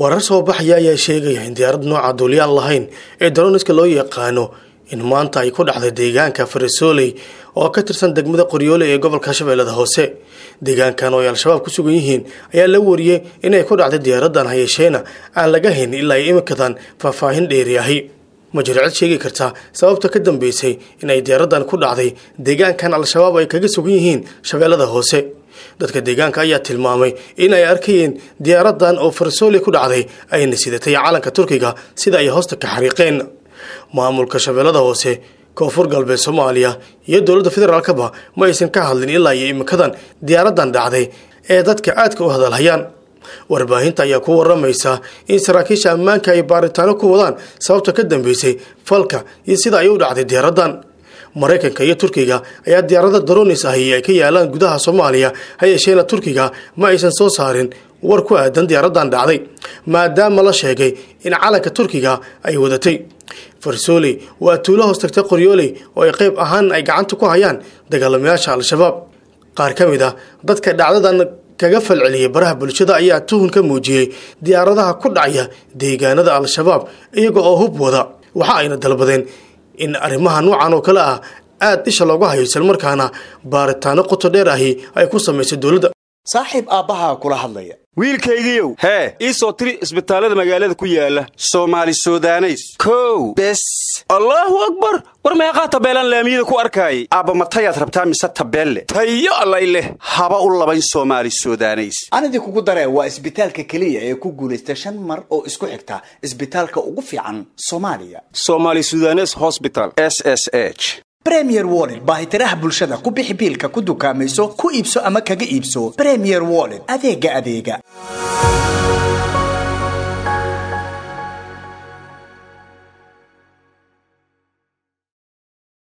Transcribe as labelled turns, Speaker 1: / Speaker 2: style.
Speaker 1: warar soo baxaya ayaa sheegaya in diyaarad nooca duulyaan lahayn ee daroniska loo yaqaano in maanta ay ku dhacday deegaanka farisoley oo ka tirsan degmada qoryoole ee gobolka shabeellada hoose deegaankan oo ay al-shabaab ku sugan yihiin ayaa la wariyey inay ku dhacday diyaaraddan hayeesheena aan laga hayn ilaa ay iminkadan faahfaahin dheeri ahi ma jiro sheegi karta sababta ka dambeysay in ay diyaaraddan ku dhacday deegaankan al-shabaab ay kaga sugan yihiin shabeellada hoose dadka deegaanka ayaa tilmaamay in ay arkayeen diyaaradan oo farsoole ku dhacday ayna sidatay calanka turkiga sida ay hoosta ka xariiqeen maamulka shabeellada hoose koonfur galbeed soomaaliya iyo dowladda federaalkaba ma aysan ka hadlin ilaa iyo iminkadan diyaaraddan dhacday ee dadka aadka u hadalhayaan warbaahinta ayaa ku waramaysa in saraakiisha ammaanka ay baaritaano ku wadaan sababta ka dambeysay falka iyo sida ay u dhacday diyaaradan maraykanka iyo turkiga ayaa diyaarada daroonis ahi ay ka yaalaan gudaha soomaaliya ha turkiga ma aysan soo saarin war ku aadan diyaaradan dhacday maadaama la sheegay in calanka turkiga ay wadatay farsooley waa tuulo hoos tagta oo ay qayb ahaan ay gacanta ku hayaan dagaalamayaasha al-shabaab qaar ka mid ah dadka dhacdadan kaga falceliyay baraha bulshada ayaa tuhun ka muujiyey diyaaradaha ku dhacya deegaanada al-shabaab iyaga oo hub wada waxa ayna dalbadeen in arrimaha noocan oo kale ah aada isha looga hayo islamarkaana baaritaano qoto dheer ahi ay ku samaysay dowladda saaxiib aabbahaa kula hadlaya wiilkaygiiyow hee ii soo
Speaker 2: tiri isbitaallada magaalada ku yaala soomaali sudaanays kow bes allaahu akbar war meeqaa tabeelaan laamiyada ku arkaayay aabba matayaad rabtaa mise tabeelle tayo allay leh haba u labayn soomaali sudaanays
Speaker 3: anidii kugu daree waa isbitaalka keliya ee ku guulaysta shan mar oo isku xigta isbitaalka ugu fiican soomaaliya
Speaker 2: somaali sudanes hosbital s s h
Speaker 3: bremier woled baahitiraha bulshada ku bixi biilka ku dukaamayso ku iibso ama kaga iibso bremier woled adeega adeega